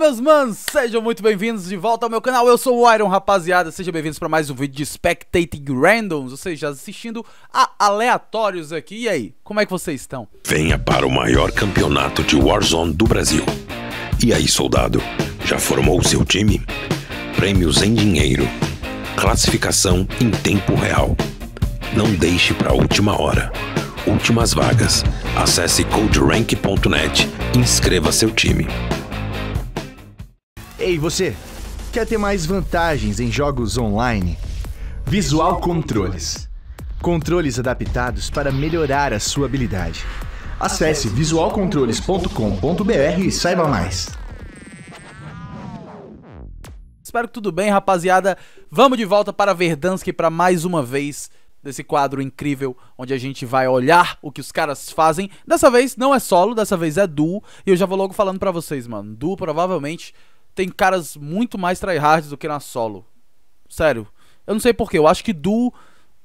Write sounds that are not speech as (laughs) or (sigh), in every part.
meus manos, sejam muito bem-vindos de volta ao meu canal, eu sou o Iron, rapaziada, sejam bem-vindos para mais um vídeo de Spectating Randoms, ou seja, assistindo a aleatórios aqui, e aí, como é que vocês estão? Venha para o maior campeonato de Warzone do Brasil. E aí, soldado, já formou o seu time? Prêmios em dinheiro, classificação em tempo real. Não deixe para a última hora. Últimas vagas. Acesse coderank.net e inscreva seu time. Ei, você! Quer ter mais vantagens em jogos online? Visual Controles. Controles adaptados para melhorar a sua habilidade. Acesse visualcontroles.com.br e saiba mais. Espero que tudo bem, rapaziada. Vamos de volta para Verdansk para mais uma vez desse quadro incrível onde a gente vai olhar o que os caras fazem. Dessa vez não é solo, dessa vez é duo, e eu já vou logo falando para vocês, mano. Duo provavelmente tem caras muito mais tryhards do que na solo. Sério. Eu não sei porquê. Eu acho que duo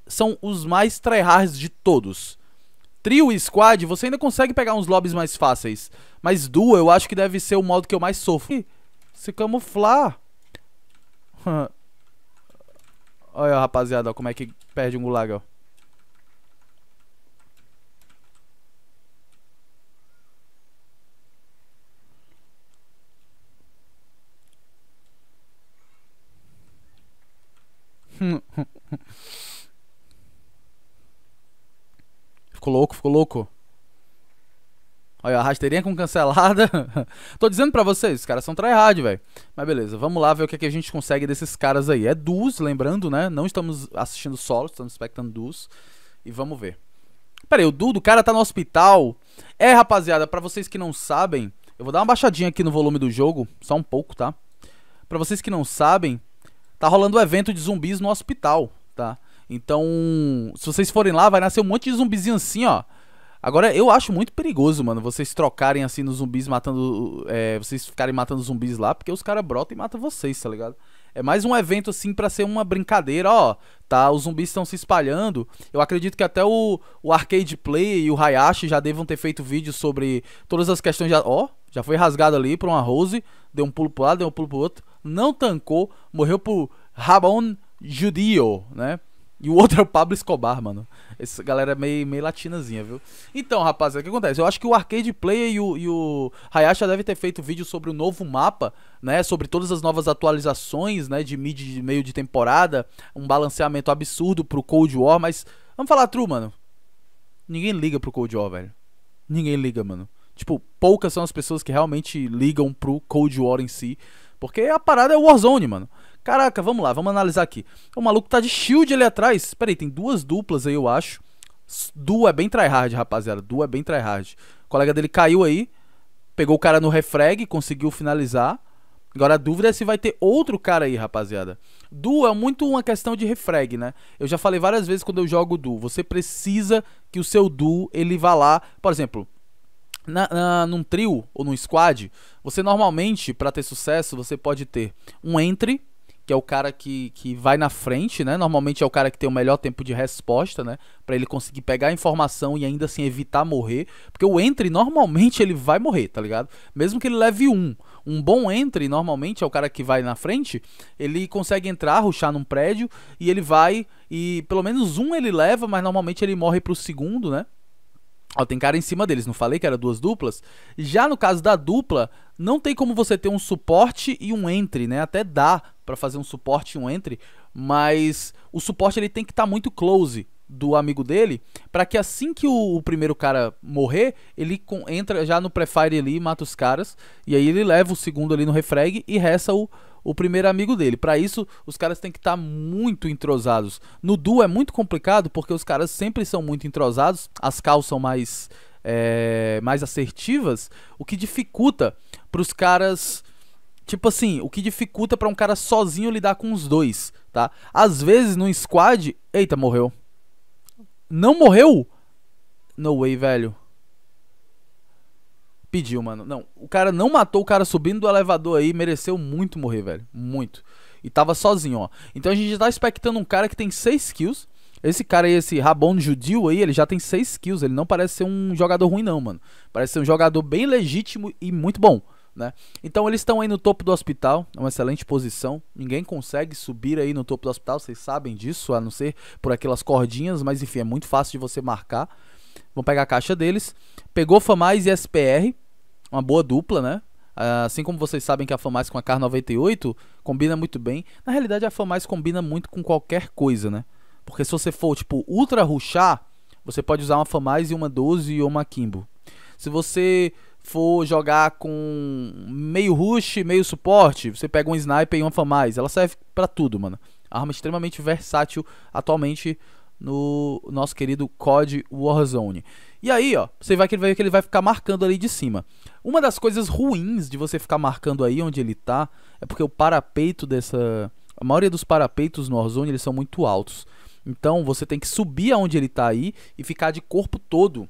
são os mais tryhards de todos. Trio e squad, você ainda consegue pegar uns lobbies mais fáceis. Mas duo, eu acho que deve ser o modo que eu mais sofro. Se camuflar. (laughs) Olha, rapaziada, como é que perde um gulag, ó. (laughs) ficou louco, ficou louco. Olha, a rasteirinha com cancelada. (laughs) Tô dizendo pra vocês, os caras são tryhard, velho. Mas beleza, vamos lá ver o que, é que a gente consegue desses caras aí. É duos, lembrando, né? Não estamos assistindo solo, estamos expectando duos. E vamos ver. Pera aí, o Dudo, o cara tá no hospital. É, rapaziada, pra vocês que não sabem, eu vou dar uma baixadinha aqui no volume do jogo, só um pouco, tá? Pra vocês que não sabem, tá rolando um evento de zumbis no hospital, tá? Então, se vocês forem lá, vai nascer um monte de zumbizinho assim, ó. Agora, eu acho muito perigoso, mano, vocês trocarem assim nos zumbis matando. É, vocês ficarem matando zumbis lá, porque os caras brotam e matam vocês, tá ligado? É mais um evento assim para ser uma brincadeira, ó. Tá, os zumbis estão se espalhando. Eu acredito que até o, o Arcade Play e o Hayashi já devam ter feito vídeos sobre todas as questões. Já, ó, já foi rasgado ali por uma Rose. Deu um pulo pro lado, deu um pulo pro outro. Não tancou. Morreu por Rabon Judio, né? E o outro é o Pablo Escobar, mano. Essa galera é meio, meio latinazinha, viu? Então, rapaziada, o que acontece? Eu acho que o Arcade Player e o, e o Hayasha devem ter feito vídeo sobre o novo mapa, né? Sobre todas as novas atualizações, né? De mid de meio de temporada. Um balanceamento absurdo pro Cold War, mas... Vamos falar true, mano. Ninguém liga pro Cold War, velho. Ninguém liga, mano. Tipo, poucas são as pessoas que realmente ligam pro Cold War em si. Porque a parada é o Warzone, mano. Caraca, vamos lá, vamos analisar aqui. O maluco tá de shield ali atrás. Espera aí, tem duas duplas aí, eu acho. Duo é bem tryhard, rapaziada. Duo é bem tryhard. O colega dele caiu aí. Pegou o cara no refrag, conseguiu finalizar. Agora a dúvida é se vai ter outro cara aí, rapaziada. Du é muito uma questão de refrag, né? Eu já falei várias vezes quando eu jogo Du. Você precisa que o seu Du ele vá lá. Por exemplo, na, na, num trio ou num squad, você normalmente, para ter sucesso, você pode ter um entre, que é o cara que, que vai na frente, né? Normalmente é o cara que tem o melhor tempo de resposta, né? Para ele conseguir pegar a informação e ainda assim evitar morrer, porque o entre normalmente ele vai morrer, tá ligado? Mesmo que ele leve um, um bom entre normalmente é o cara que vai na frente, ele consegue entrar, ruxar num prédio e ele vai e pelo menos um ele leva, mas normalmente ele morre pro segundo, né? Ó, tem cara em cima deles, não falei que era duas duplas? Já no caso da dupla, não tem como você ter um suporte e um entre, né? Até dá para fazer um suporte e um entre, mas o suporte ele tem que estar tá muito close do amigo dele, para que assim que o, o, primeiro cara morrer, ele com, entra já no prefire ali, mata os caras, e aí ele leva o segundo ali no refrag e resta o, o primeiro amigo dele. Para isso, os caras têm que estar tá muito entrosados. No duo é muito complicado porque os caras sempre são muito entrosados, as calças são mais, é, mais assertivas, o que dificulta para os caras. Tipo assim, o que dificulta para um cara sozinho lidar com os dois, tá? Às vezes no squad, eita, morreu. Não morreu? No way, velho pediu, mano. Não, o cara não matou o cara subindo do elevador aí, mereceu muito morrer, velho. Muito. E tava sozinho, ó. Então a gente tá expectando um cara que tem 6 kills. Esse cara aí, esse Rabon judio aí, ele já tem 6 kills. Ele não parece ser um jogador ruim, não, mano. Parece ser um jogador bem legítimo e muito bom. Né? Então eles estão aí no topo do hospital, é uma excelente posição. Ninguém consegue subir aí no topo do hospital, vocês sabem disso, a não ser por aquelas cordinhas, mas enfim, é muito fácil de você marcar. Vamos pegar a caixa deles. Pegou Famais e SPR uma boa dupla, né? Ah, assim como vocês sabem que a FAMAS com a Car 98 combina muito bem. Na realidade, a FAMAS combina muito com qualquer coisa, né? Porque se você for, tipo, ultra ruxar, você pode usar uma FAMAS e uma 12 ou uma Kimbo. Se você for jogar com meio rush, meio suporte, você pega um sniper e uma FAMAS. Ela serve para tudo, mano. Arma extremamente versátil atualmente no nosso querido COD Warzone. E aí, ó, você vai ver que ele vai ficar marcando ali de cima. Uma das coisas ruins de você ficar marcando aí onde ele tá é porque o parapeito dessa. A maioria dos parapeitos no Warzone eles são muito altos. Então você tem que subir aonde ele tá aí e ficar de corpo todo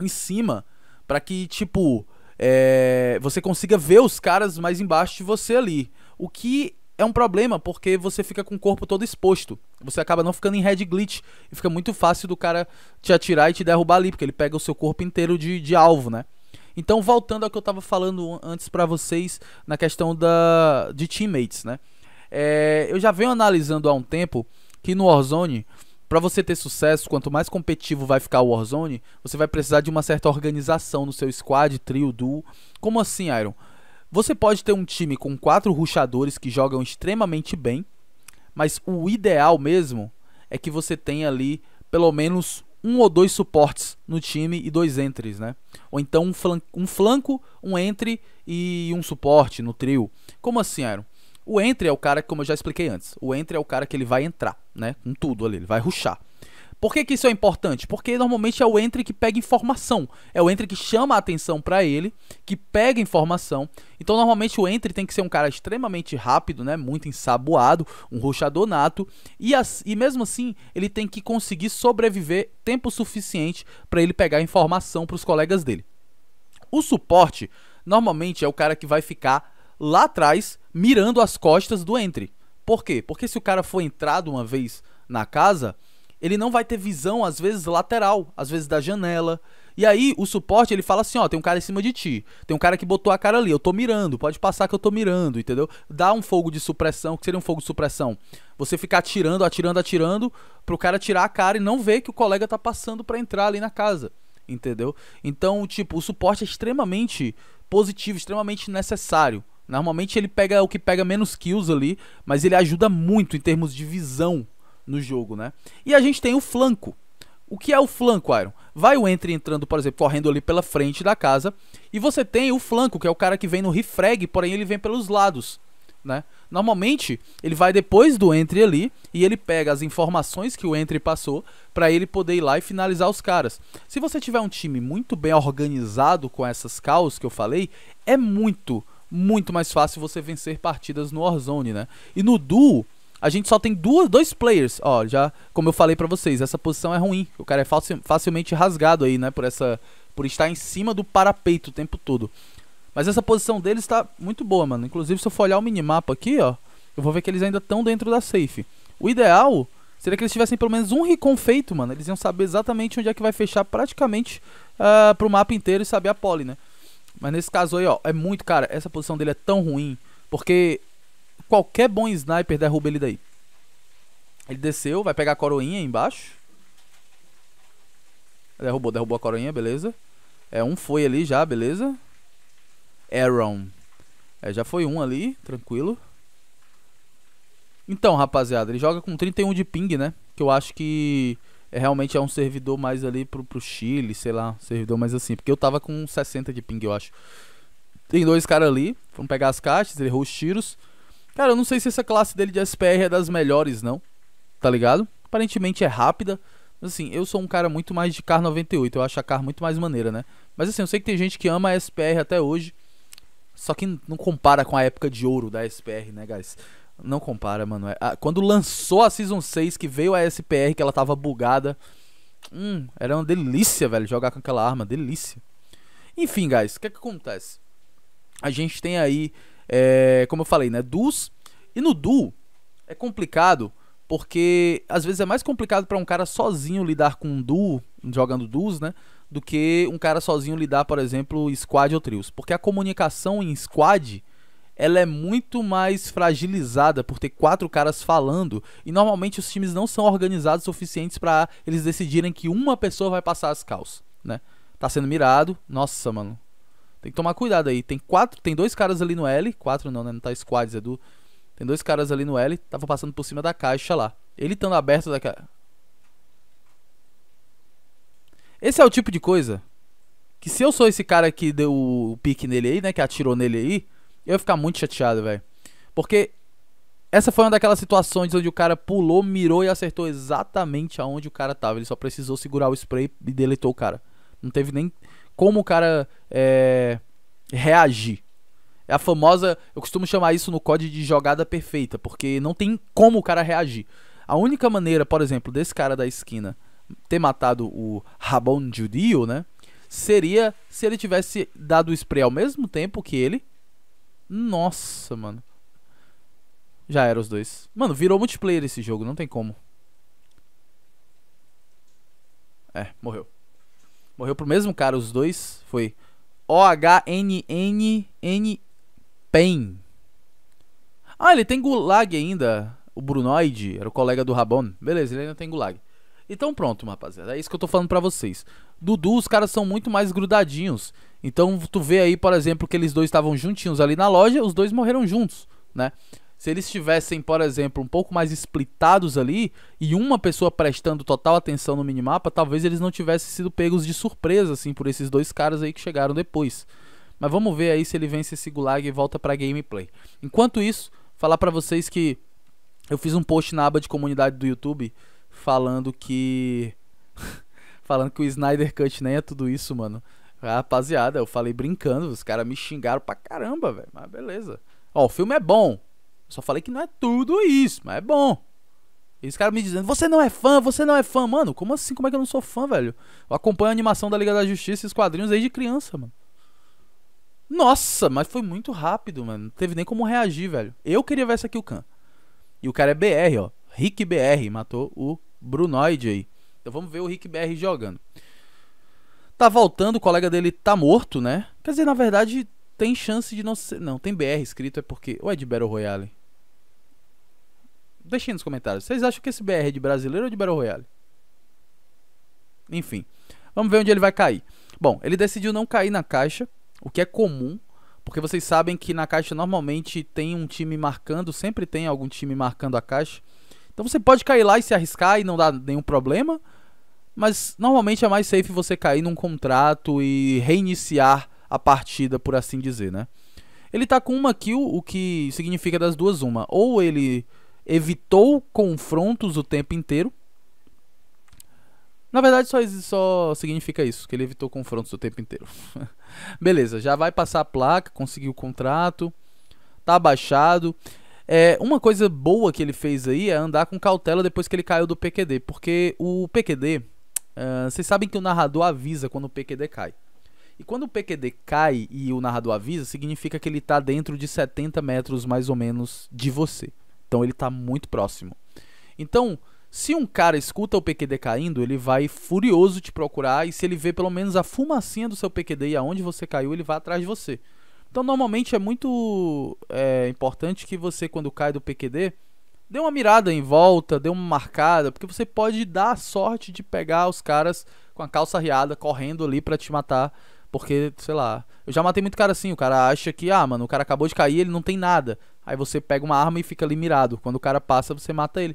em cima para que, tipo, é... você consiga ver os caras mais embaixo de você ali. O que é um problema porque você fica com o corpo todo exposto. Você acaba não ficando em head glitch e fica muito fácil do cara te atirar e te derrubar ali, porque ele pega o seu corpo inteiro de, de alvo, né? Então, voltando ao que eu estava falando antes para vocês na questão da, de teammates, né? É, eu já venho analisando há um tempo que no Warzone, para você ter sucesso, quanto mais competitivo vai ficar o Warzone, você vai precisar de uma certa organização no seu squad, trio, duo. Como assim, Iron? Você pode ter um time com quatro ruxadores que jogam extremamente bem, mas o ideal mesmo é que você tenha ali pelo menos um ou dois suportes no time e dois entres, né? Ou então um flanco, um, flanco, um entre e um suporte no trio. Como assim, Aaron? O entre é o cara, como eu já expliquei antes, o entre é o cara que ele vai entrar, né? Com tudo ali, ele vai ruxar. Por que, que isso é importante? Porque normalmente é o entry que pega informação, é o entry que chama a atenção para ele, que pega informação. Então normalmente o entry tem que ser um cara extremamente rápido, né, muito ensaboado, um ruxador nato, e, as, e mesmo assim ele tem que conseguir sobreviver tempo suficiente para ele pegar informação para os colegas dele. O suporte normalmente é o cara que vai ficar lá atrás mirando as costas do entry. Por quê? Porque se o cara for entrado uma vez na casa, ele não vai ter visão, às vezes, lateral, às vezes da janela. E aí, o suporte, ele fala assim, ó, tem um cara em cima de ti, tem um cara que botou a cara ali, eu tô mirando, pode passar que eu tô mirando, entendeu? Dá um fogo de supressão, que seria um fogo de supressão. Você ficar atirando, atirando, atirando, pro cara tirar a cara e não ver que o colega tá passando para entrar ali na casa, entendeu? Então, tipo, o suporte é extremamente positivo, extremamente necessário. Normalmente ele pega o que pega menos kills ali, mas ele ajuda muito em termos de visão no jogo, né? E a gente tem o flanco. O que é o flanco, Iron? Vai o Entry entrando, por exemplo, correndo ali pela frente da casa. E você tem o flanco, que é o cara que vem no refrag, porém ele vem pelos lados. Né? Normalmente, ele vai depois do entry ali e ele pega as informações que o entry passou para ele poder ir lá e finalizar os caras. Se você tiver um time muito bem organizado com essas caos que eu falei, é muito, muito mais fácil você vencer partidas no Warzone, né? E no duo, a gente só tem duas, dois players. Ó, já, como eu falei para vocês, essa posição é ruim. O cara é facil, facilmente rasgado aí, né? Por essa. Por estar em cima do parapeito o tempo todo. Mas essa posição deles está muito boa, mano. Inclusive, se eu for olhar o minimapa aqui, ó, eu vou ver que eles ainda estão dentro da safe. O ideal seria que eles tivessem pelo menos um recon feito, mano. Eles iam saber exatamente onde é que vai fechar praticamente uh, pro mapa inteiro e saber a pole, né? Mas nesse caso aí, ó, é muito, cara, essa posição dele é tão ruim. Porque Qualquer bom sniper derruba ele daí. Ele desceu, vai pegar a coroinha embaixo. Derrubou, derrubou a coroinha, beleza. É, um foi ali já, beleza. Aaron. É, já foi um ali, tranquilo. Então, rapaziada, ele joga com 31 de ping, né? Que eu acho que é, realmente é um servidor mais ali pro, pro Chile, sei lá, um servidor mais assim. Porque eu tava com 60 de ping, eu acho. Tem dois caras ali, vamos pegar as caixas, ele errou os tiros. Cara, eu não sei se essa classe dele de SPR é das melhores, não. Tá ligado? Aparentemente é rápida. Mas assim, eu sou um cara muito mais de car 98. Eu acho a car muito mais maneira, né? Mas assim, eu sei que tem gente que ama a SPR até hoje. Só que não compara com a época de ouro da SPR, né, guys? Não compara, mano. É, quando lançou a Season 6, que veio a SPR, que ela tava bugada. Hum, era uma delícia, velho, jogar com aquela arma. Delícia. Enfim, guys, o que, é que acontece? A gente tem aí é, como eu falei, né? Dus. E no duo é complicado porque às vezes é mais complicado para um cara sozinho lidar com um duo, jogando duos, né? Do que um cara sozinho lidar, por exemplo, squad ou trios. Porque a comunicação em squad ela é muito mais fragilizada por ter quatro caras falando e normalmente os times não são organizados suficientes para eles decidirem que uma pessoa vai passar as calças, né? Tá sendo mirado. Nossa, mano. Tem que tomar cuidado aí. Tem quatro, tem dois caras ali no L. Quatro não, né? Não tá squads, é do. Tem dois caras ali no L. Tava passando por cima da caixa lá. Ele estando aberto da caixa. Esse é o tipo de coisa que se eu sou esse cara que deu o pique nele aí, né? Que atirou nele aí, eu ia ficar muito chateado, velho. Porque essa foi uma daquelas situações onde o cara pulou, mirou e acertou exatamente aonde o cara tava. Ele só precisou segurar o spray e deletou o cara. Não teve nem como o cara é, reagir. É a famosa, eu costumo chamar isso no código de jogada perfeita, porque não tem como o cara reagir. A única maneira, por exemplo, desse cara da esquina ter matado o Rabon Judio, né? Seria se ele tivesse dado o spray ao mesmo tempo que ele. Nossa, mano. Já eram os dois. Mano, virou multiplayer esse jogo, não tem como. É, morreu. Morreu pro mesmo cara, os dois. Foi O-H-N-N-N Pen. Ah, ele tem gulag ainda. O Brunoide era o colega do Rabon. Beleza, ele ainda tem gulag. Então pronto, rapaziada. É isso que eu tô falando pra vocês. Dudu, os caras são muito mais grudadinhos. Então tu vê aí, por exemplo, que eles dois estavam juntinhos ali na loja, os dois morreram juntos, né? Se eles estivessem, por exemplo, um pouco mais splitados ali e uma pessoa prestando total atenção no minimapa, talvez eles não tivessem sido pegos de surpresa assim por esses dois caras aí que chegaram depois. Mas vamos ver aí se ele vence esse gulag e volta para gameplay. Enquanto isso, falar para vocês que eu fiz um post na aba de comunidade do YouTube falando que (laughs) falando que o Snyder Cut nem né, é tudo isso, mano. Rapaziada, eu falei brincando, os caras me xingaram pra caramba, velho. Mas beleza. Ó, o filme é bom, só falei que não é tudo isso, mas é bom. E os caras me dizendo, você não é fã, você não é fã. Mano, como assim? Como é que eu não sou fã, velho? Eu acompanho a animação da Liga da Justiça e os quadrinhos desde criança, mano. Nossa, mas foi muito rápido, mano. Não teve nem como reagir, velho. Eu queria ver essa Khan. E o cara é BR, ó. Rick BR matou o Brunoid aí. Então vamos ver o Rick BR jogando. Tá voltando, o colega dele tá morto, né? Quer dizer, na verdade, tem chance de não ser. Não, tem BR escrito, é porque. Ou é de Battle Royale? Deixem nos comentários. Vocês acham que esse BR é de brasileiro ou de Battle Royale? Enfim. Vamos ver onde ele vai cair. Bom, ele decidiu não cair na caixa, o que é comum, porque vocês sabem que na caixa normalmente tem um time marcando, sempre tem algum time marcando a caixa. Então você pode cair lá e se arriscar e não dá nenhum problema, mas normalmente é mais safe você cair num contrato e reiniciar a partida, por assim dizer, né? Ele tá com uma kill, o que significa das duas uma. Ou ele evitou confrontos o tempo inteiro. Na verdade, só, só significa isso, que ele evitou confrontos o tempo inteiro. (laughs) Beleza, já vai passar a placa, conseguiu o contrato, tá baixado. É, uma coisa boa que ele fez aí é andar com cautela depois que ele caiu do PQD, porque o PQD, uh, ah, vocês sabem que o narrador avisa quando o PQD cai. E quando o PQD cai e o narrador avisa, significa que ele está dentro de 70 metros mais ou menos de você. Então ele está muito próximo. Então, se um cara escuta o PQD caindo, ele vai furioso te procurar e se ele vê pelo menos a fumacinha do seu PQD e aonde você caiu, ele vai atrás de você. Então, normalmente é muito é, importante que você, quando cai do PQD, dê uma mirada em volta, dê uma marcada, porque você pode dar a sorte de pegar os caras com a calça riada correndo ali para te matar. Porque, sei lá, eu já matei muito cara assim. O cara acha que, ah, mano, o cara acabou de cair, ele não tem nada. Aí você pega uma arma e fica ali mirado. Quando o cara passa, você mata ele.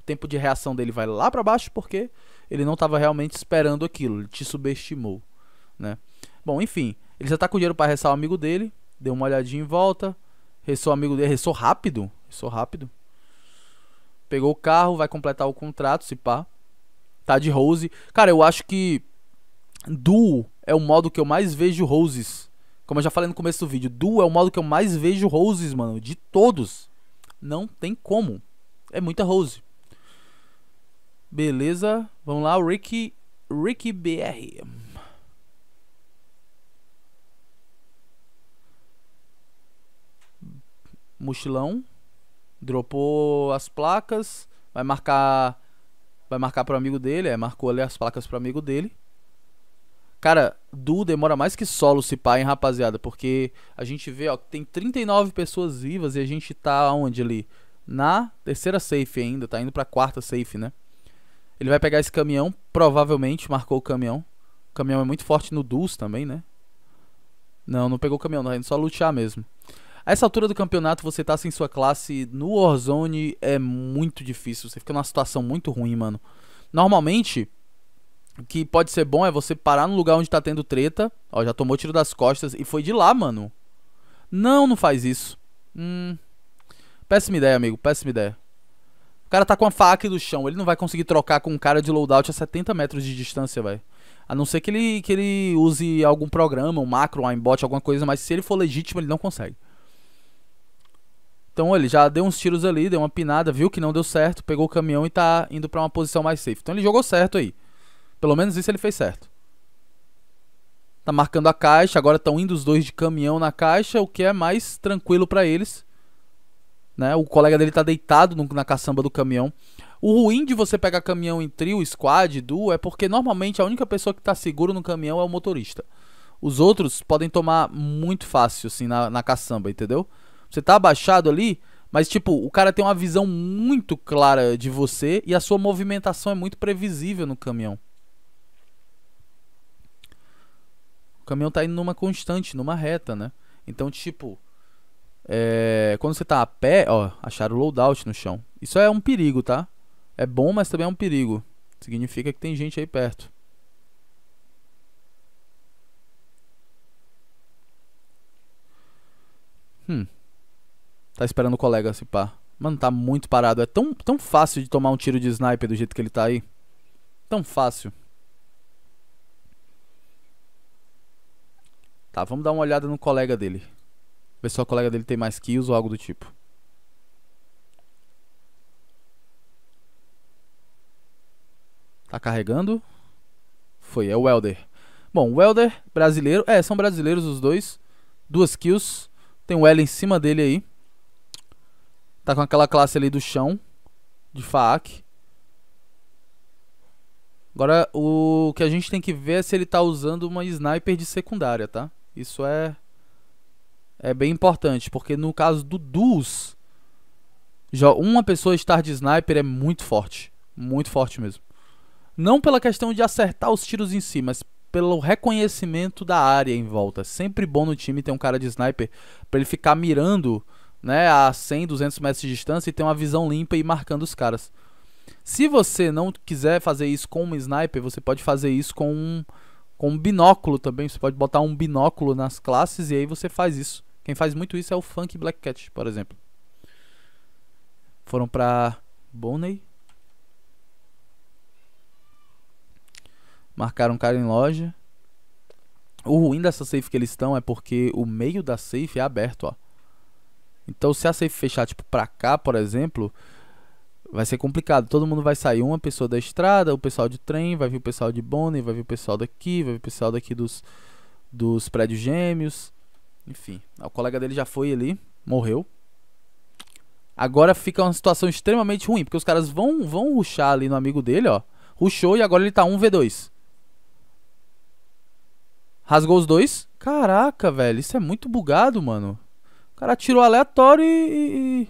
O tempo de reação dele vai lá para baixo porque ele não estava realmente esperando aquilo, ele te subestimou, né? Bom, enfim, ele já tá com dinheiro para ressar o amigo dele, deu uma olhadinha em volta, ressou o amigo dele, ressou rápido, ressou rápido. Pegou o carro, vai completar o contrato, se pá. Tá de Rose. Cara, eu acho que Duo é o modo que eu mais vejo Roses como eu já falei no começo do vídeo, Duo é o modo que eu mais vejo roses, mano, de todos. Não tem como. É muita rose. Beleza, vamos lá, Ricky, Ricky BR. Mochilão. Dropou as placas. Vai marcar. Vai marcar pro amigo dele. É, marcou ali as placas pro amigo dele. Cara, Duo demora mais que solo se pá, hein, rapaziada? Porque a gente vê, ó, que tem 39 pessoas vivas e a gente tá onde ali? Na terceira safe ainda, tá indo pra quarta safe, né? Ele vai pegar esse caminhão, provavelmente marcou o caminhão. O caminhão é muito forte no duos também, né? Não, não pegou o caminhão, tá indo só lutear mesmo. A essa altura do campeonato, você tá sem sua classe no Warzone é muito difícil. Você fica numa situação muito ruim, mano. Normalmente, que pode ser bom é você parar no lugar onde tá tendo treta. Ó, já tomou tiro das costas e foi de lá, mano. Não, não faz isso. Hum. Péssima ideia, amigo. Péssima ideia. O cara tá com a faca do chão. Ele não vai conseguir trocar com um cara de loadout a 70 metros de distância, velho. A não ser que ele, que ele use algum programa, um macro, um aimbot, alguma coisa. Mas se ele for legítimo, ele não consegue. Então ele já deu uns tiros ali, deu uma pinada, viu que não deu certo, pegou o caminhão e tá indo para uma posição mais safe. Então ele jogou certo aí. Pelo menos isso ele fez certo. Tá marcando a caixa, agora estão indo os dois de caminhão na caixa, o que é mais tranquilo para eles. Né? O colega dele tá deitado no, na caçamba do caminhão. O ruim de você pegar caminhão em trio, squad, duo, é porque normalmente a única pessoa que tá seguro no caminhão é o motorista. Os outros podem tomar muito fácil, assim, na, na caçamba, entendeu? Você tá abaixado ali, mas, tipo, o cara tem uma visão muito clara de você e a sua movimentação é muito previsível no caminhão. O caminhão tá indo numa constante, numa reta, né? Então, tipo, é, quando você tá a pé, ó, acharam o loadout no chão. Isso é um perigo, tá? É bom, mas também é um perigo. Significa que tem gente aí perto. Hum. Tá esperando o colega se pá. Mano, tá muito parado. É tão, tão fácil de tomar um tiro de sniper do jeito que ele tá aí. Tão fácil. Tá, vamos dar uma olhada no colega dele. Ver se o colega dele tem mais kills ou algo do tipo. Tá carregando. Foi, é o Welder. Bom, Welder, brasileiro. É, são brasileiros os dois. Duas kills. Tem o L em cima dele aí. Tá com aquela classe ali do chão. De FAAC. Agora, o que a gente tem que ver é se ele tá usando uma sniper de secundária, tá? Isso é é bem importante, porque no caso do duos, uma pessoa estar de sniper é muito forte, muito forte mesmo. Não pela questão de acertar os tiros em si, mas pelo reconhecimento da área em volta. É sempre bom no time ter um cara de sniper para ele ficar mirando, né, a 100, 200 metros de distância e ter uma visão limpa e marcando os caras. Se você não quiser fazer isso com um sniper, você pode fazer isso com um com binóculo também. Você pode botar um binóculo nas classes e aí você faz isso. Quem faz muito isso é o Funk Black Cat, por exemplo. Foram para Bonney. Marcaram um cara em loja. O ruim dessa safe que eles estão é porque o meio da safe é aberto, ó. Então se a safe fechar tipo pra cá, por exemplo, vai ser complicado. Todo mundo vai sair, uma pessoa da estrada, o pessoal de trem, vai vir o pessoal de Bonnie, vai vir o pessoal daqui, vai vir o pessoal daqui dos, dos prédios gêmeos. Enfim, o colega dele já foi ali, morreu. Agora fica uma situação extremamente ruim, porque os caras vão vão ruxar ali no amigo dele, ó. Ruxou e agora ele tá 1v2. Rasgou os dois. Caraca, velho, isso é muito bugado, mano. O cara tirou aleatório e...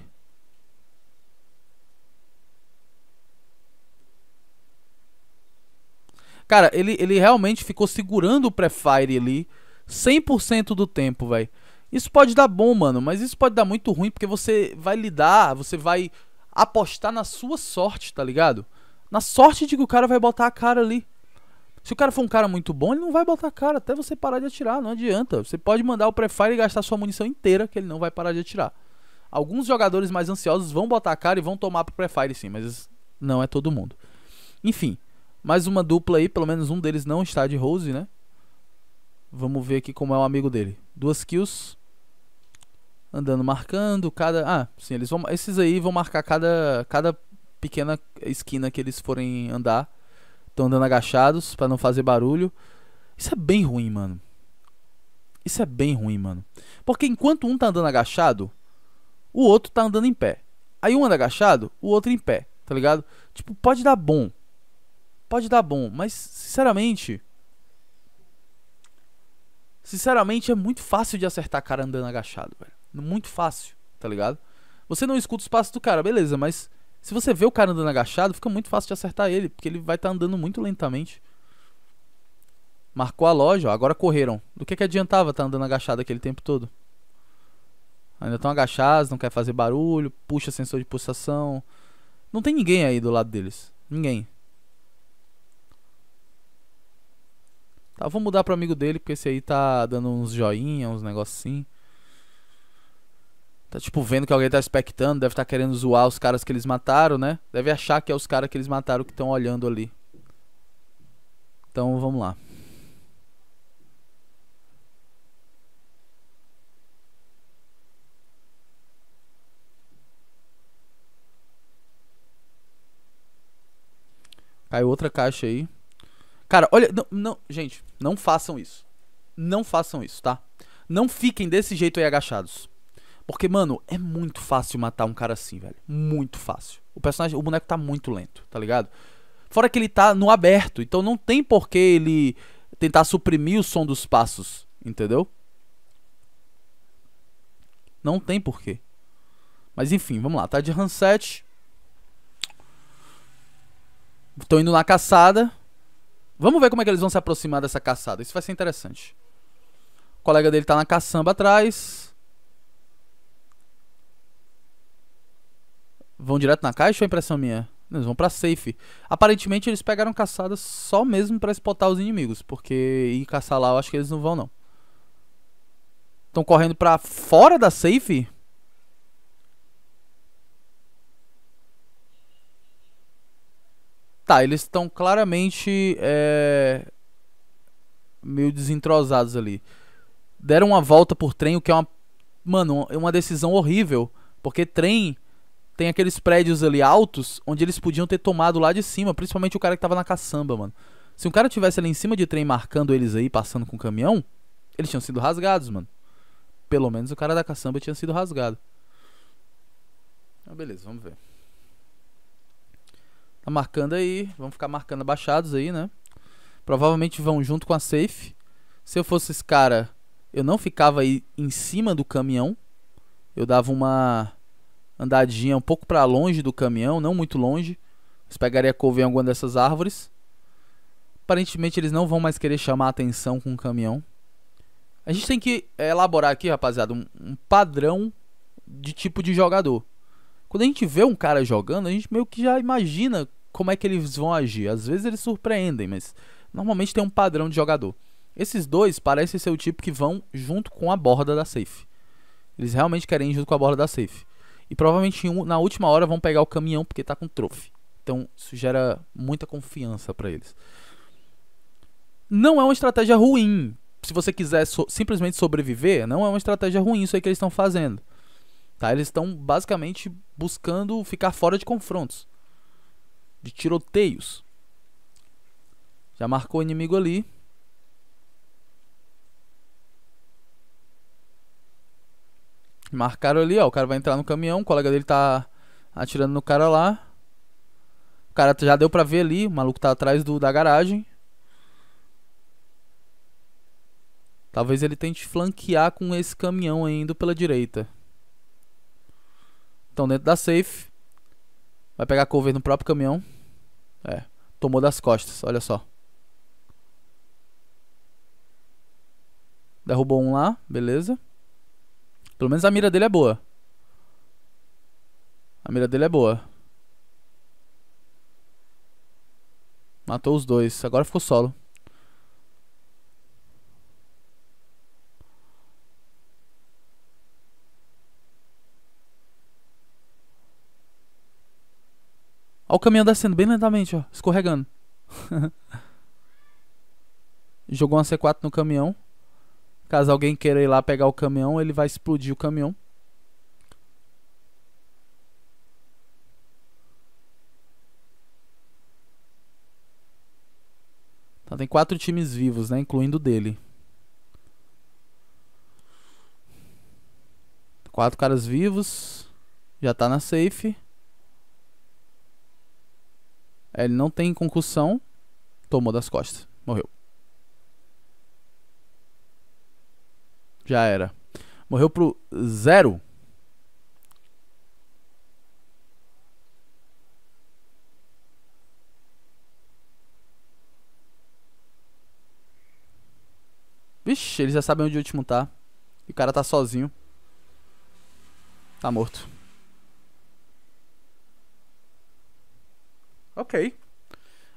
Cara, ele, ele realmente ficou segurando o pré-fire ali 100% do tempo, velho. Isso pode dar bom, mano, mas isso pode dar muito ruim porque você vai lidar, você vai apostar na sua sorte, tá ligado? Na sorte de que o cara vai botar a cara ali. Se o cara for um cara muito bom, ele não vai botar a cara até você parar de atirar, não adianta. Você pode mandar o pré-fire e gastar sua munição inteira que ele não vai parar de atirar. Alguns jogadores mais ansiosos vão botar a cara e vão tomar pro pré-fire sim, mas não é todo mundo. Enfim, mais uma dupla aí, pelo menos um deles não está de Rose, né? Vamos ver aqui como é o amigo dele. Duas kills. Andando marcando cada, ah, sim, eles vão esses aí vão marcar cada cada pequena esquina que eles forem andar. Estão andando agachados para não fazer barulho. Isso é bem ruim, mano. Isso é bem ruim, mano. Porque enquanto um tá andando agachado, o outro tá andando em pé. Aí um anda agachado, o outro em pé, tá ligado? Tipo, pode dar bom, pode dar bom, mas sinceramente. Sinceramente, é muito fácil de acertar cara andando agachado, velho. Muito fácil, tá ligado? Você não escuta os passos do cara, beleza, mas se você vê o cara andando agachado, fica muito fácil de acertar ele, porque ele vai estar tá andando muito lentamente. Marcou a loja, ó, agora correram. Do que, que adiantava estar tá andando agachado aquele tempo todo? Ainda estão agachados, não quer fazer barulho, puxa sensor de pulsação. Não tem ninguém aí do lado deles. Ninguém. Tá, vou mudar pro amigo dele, porque esse aí tá dando uns joinha, uns negocinho. Tá tipo vendo que alguém tá expectando, deve estar tá querendo zoar os caras que eles mataram, né? Deve achar que é os caras que eles mataram que estão olhando ali. Então vamos lá. Caiu outra caixa aí. Cara, olha, não, não, gente, não façam isso. Não façam isso, tá? Não fiquem desse jeito aí agachados. Porque, mano, é muito fácil matar um cara assim, velho. Muito fácil. O personagem, o boneco tá muito lento, tá ligado? Fora que ele tá no aberto, então não tem por que ele tentar suprimir o som dos passos, entendeu? Não tem porquê. Mas enfim, vamos lá. Tá de handset. Estão indo na caçada. Vamos ver como é que eles vão se aproximar dessa caçada. Isso vai ser interessante. O colega dele tá na caçamba atrás. Vão direto na caixa ou é impressão minha? Eles vão pra safe. Aparentemente eles pegaram caçadas só mesmo para spotar os inimigos. Porque ir caçar lá eu acho que eles não vão não. Estão correndo pra fora da safe? Tá, eles estão claramente é, meio desentrosados ali. Deram uma volta por trem, o que é uma. Mano, é uma decisão horrível. Porque trem tem aqueles prédios ali altos onde eles podiam ter tomado lá de cima, principalmente o cara que tava na caçamba, mano. Se um cara tivesse ali em cima de trem marcando eles aí, passando com o caminhão, eles tinham sido rasgados, mano. Pelo menos o cara da caçamba tinha sido rasgado. Ah, beleza, vamos ver. Tá marcando aí. Vamos ficar marcando abaixados aí, né? Provavelmente vão junto com a safe. Se eu fosse esse cara, eu não ficava aí em cima do caminhão. Eu dava uma andadinha um pouco para longe do caminhão, não muito longe. Mas pegaria couve em alguma dessas árvores. Aparentemente eles não vão mais querer chamar atenção com o caminhão. A gente tem que elaborar aqui, rapaziada, um, um, padrão de tipo de jogador. Quando a gente vê um cara jogando, a gente meio que já imagina como é que eles vão agir. Às vezes eles surpreendem, mas normalmente tem um padrão de jogador. Esses dois parecem ser o tipo que vão junto com a borda da safe. Eles realmente querem ir junto com a borda da safe. E provavelmente na última hora vão pegar o caminhão porque está com trofe. Então isso gera muita confiança para eles. Não é uma estratégia ruim. Se você quiser so simplesmente sobreviver, não é uma estratégia ruim isso aí que eles estão fazendo. Tá? Eles estão basicamente buscando ficar fora de confrontos de tiroteios. Já marcou o inimigo ali. Marcaram ali, ó. O cara vai entrar no caminhão. O colega dele tá atirando no cara lá. O cara já deu pra ver ali. O maluco tá atrás do, da garagem. Talvez ele tente flanquear com esse caminhão aí indo pela direita. Então dentro da safe. Vai pegar cover no próprio caminhão. É. Tomou das costas, olha só. Derrubou um lá, beleza. Pelo menos a mira dele é boa. A mira dele é boa. Matou os dois, agora ficou solo. Olha o caminhão descendo bem lentamente, ó, escorregando. (laughs) Jogou uma C4 no caminhão. Caso alguém queira ir lá pegar o caminhão, ele vai explodir o caminhão. Então tem quatro times vivos, né? Incluindo o dele. Quatro caras vivos. Já tá na safe. Ele não tem concussão, tomou das costas, morreu. Já era. Morreu pro zero. Vixe, eles já sabem onde o último tá. E o cara tá sozinho. Tá morto. Ok.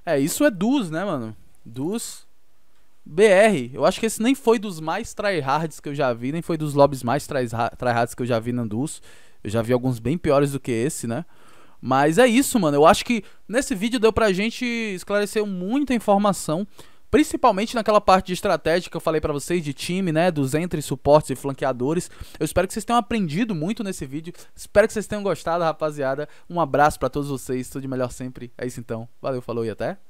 É, isso é dos, né, mano? Dos BR. Eu acho que esse nem foi dos mais tryhards que eu já vi, nem foi dos lobbies mais tryhards que eu já vi na dos. Eu já vi alguns bem piores do que esse, né? Mas é isso, mano. Eu acho que nesse vídeo deu pra gente esclarecer muita informação principalmente naquela parte de estratégia que eu falei para vocês de time, né, dos entre suportes e flanqueadores. Eu espero que vocês tenham aprendido muito nesse vídeo. Espero que vocês tenham gostado, rapaziada. Um abraço para todos vocês, tudo de melhor sempre. É isso então. Valeu, falou e até